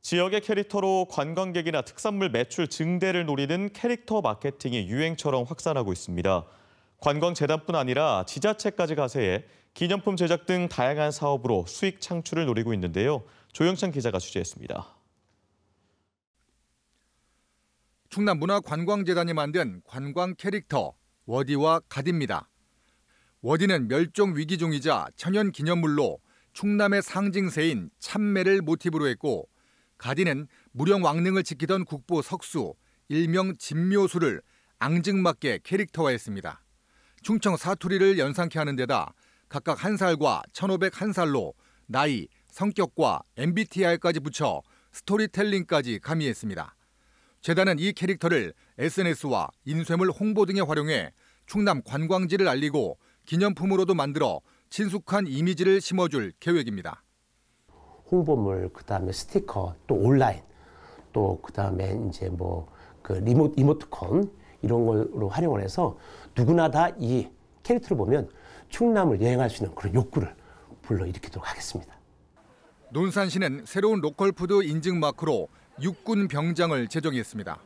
지역의 캐릭터로 관광객이나 특산물 매출 증대를 노리는 캐릭터 마케팅이 유행처럼 확산하고 있습니다. 관광재단뿐 아니라 지자체까지 가세해 기념품 제작 등 다양한 사업으로 수익 창출을 노리고 있는데요. 조영찬 기자가 취재했습니다. 충남문화관광재단이 만든 관광 캐릭터 워디와 가디입니다. 워디는 멸종 위기중이자 천연 기념물로 충남의 상징새인 참매를 모티브로 했고 가디는 무령 왕릉을 지키던 국보 석수, 일명 진묘수를 앙증맞게 캐릭터화했습니다. 충청 사투리를 연상케 하는 데다 각각 한살과 1501살로 나이, 성격과 MBTI까지 붙여 스토리텔링까지 가미했습니다. 재단은 이 캐릭터를 SNS와 인쇄물 홍보 등에 활용해 충남 관광지를 알리고 기념품으로도 만들어 친숙한 이미지를 심어줄 계획입니다. 홍보물, 그 다음에 스티커, 또 온라인, 또그 다음에 이제 뭐 그 리모, 이모트콘 이런 걸로 활용을 해서 누구나 다 이 캐릭터를 보면 충남을 여행할 수 있는 그런 욕구를 불러일으키도록 하겠습니다. 논산시는 새로운 로컬푸드 인증 마크로 육군 병장을 제정했습니다.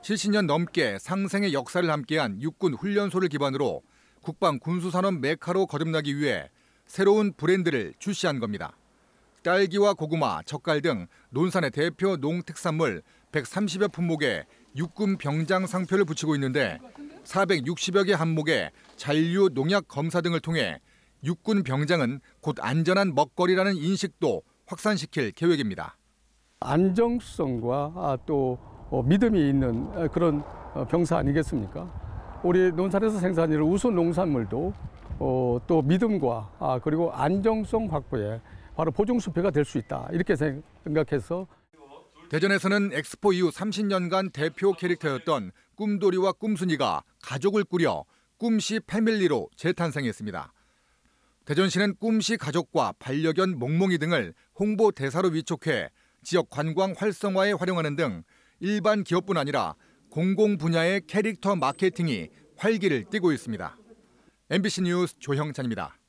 70년 넘게 상생의 역사를 함께한 육군 훈련소를 기반으로 국방 군수산업 메카로 거듭나기 위해 새로운 브랜드를 출시한 겁니다. 딸기와 고구마, 젓갈 등 논산의 대표 농특산물 130여 품목에 육군 병장 상표를 붙이고 있는데 460여 개 항목에 잔류 농약 검사 등을 통해 육군 병장은 곧 안전한 먹거리라는 인식도 확산시킬 계획입니다. 안정성과 또 어, 믿음이 있는 어, 그런 어, 병사 아니겠습니까? 우리 논산에서 생산하는 우수 농산물도 또 믿음과 아, 그리고 안정성 확보에 바로 보증수표가 될 수 있다. 이렇게 생각해서 대전에서는 엑스포 이후 30년간 대표 캐릭터였던 꿈돌이와 꿈순이가 가족을 꾸려 꿈씨 패밀리로 재탄생했습니다. 대전시는 꿈씨 가족과 반려견 몽몽이 등을 홍보 대사로 위촉해 지역 관광 활성화에 활용하는 등 일반 기업뿐 아니라 공공 분야의 캐릭터 마케팅이 활기를 띠고 있습니다. MBC 뉴스 조형찬입니다.